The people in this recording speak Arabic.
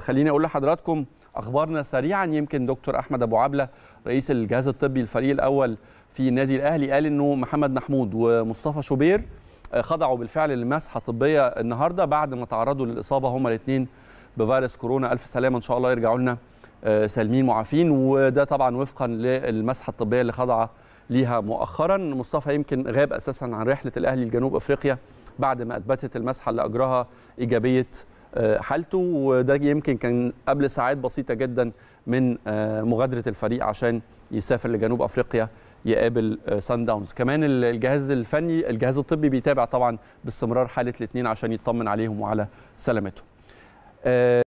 خليني اقول لحضراتكم اخبارنا سريعا يمكن دكتور احمد ابو عبله رئيس الجهاز الطبي الفريق الاول في النادي الاهلي قال انه محمد محمود ومصطفى شوبير آه، خضعوا بالفعل لمسحه طبيه النهارده بعد ما تعرضوا للاصابه هما الاثنين بفيروس كورونا الف سلامه ان شاء الله يرجعوا لنا آه، سالمين معافين وده طبعا وفقا للمسحه الطبيه اللي خضع ليها مؤخرا مصطفى يمكن غاب اساسا عن رحله الاهلي لجنوب افريقيا بعد ما اثبتت المسحه اللي اجراها ايجابيه آه، حالته وده يمكن كان قبل ساعات بسيطه جدا من آه، مغادره الفريق عشان يسافر لجنوب افريقيا يقابل آه، سان داونز كمان الجهاز الفني الجهاز الطبي بيتابع طبعا باستمرار حاله الاثنين عشان يطمن عليهم وعلى سلامتهم